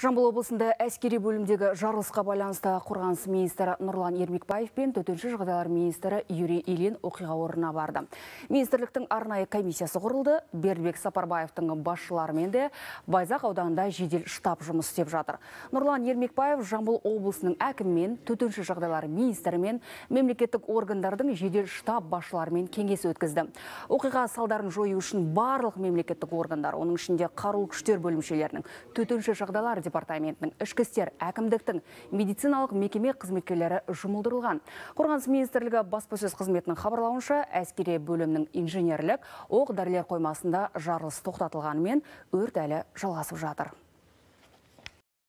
Жамбыл облысында әскери бөлімдегі жарылысқа байланысты қорғаныс министрі Нұрлан Ермекбаев пен төтенше жағдайлар министрі Юрий Илен оқиға орнына барды. Министрліктің арнайы комиссиясы құрылды. Бердібек Сапарбаевтың басшыларымен де Байзақ ауданында жедел штаб жұмыс істеп жатыр. Нұрлан Ермекбаев Жамбыл облысының әкімімен, төтенше жағдайлар министрімен, мемлекеттік органдардың жедел штаб басшыларымен кеңес өткізді. Оқиға салдарын жою үшін барлық мемлекеттік органдар, оның ішінде қарулы күштер бөлімшелерінің төтенше жағдайлар департаментінің ішкі істер әкімдіктің медициналық мекеме қызметкерлері жұмылдырылған қорғаныс министрлігі баспасөз қызметінің хабарлауынша әскери бөлімнің инженерлік оқ дәрілер қоймасында жарылыс тоқтатылғанымен өрт әлі жалғасып жатыр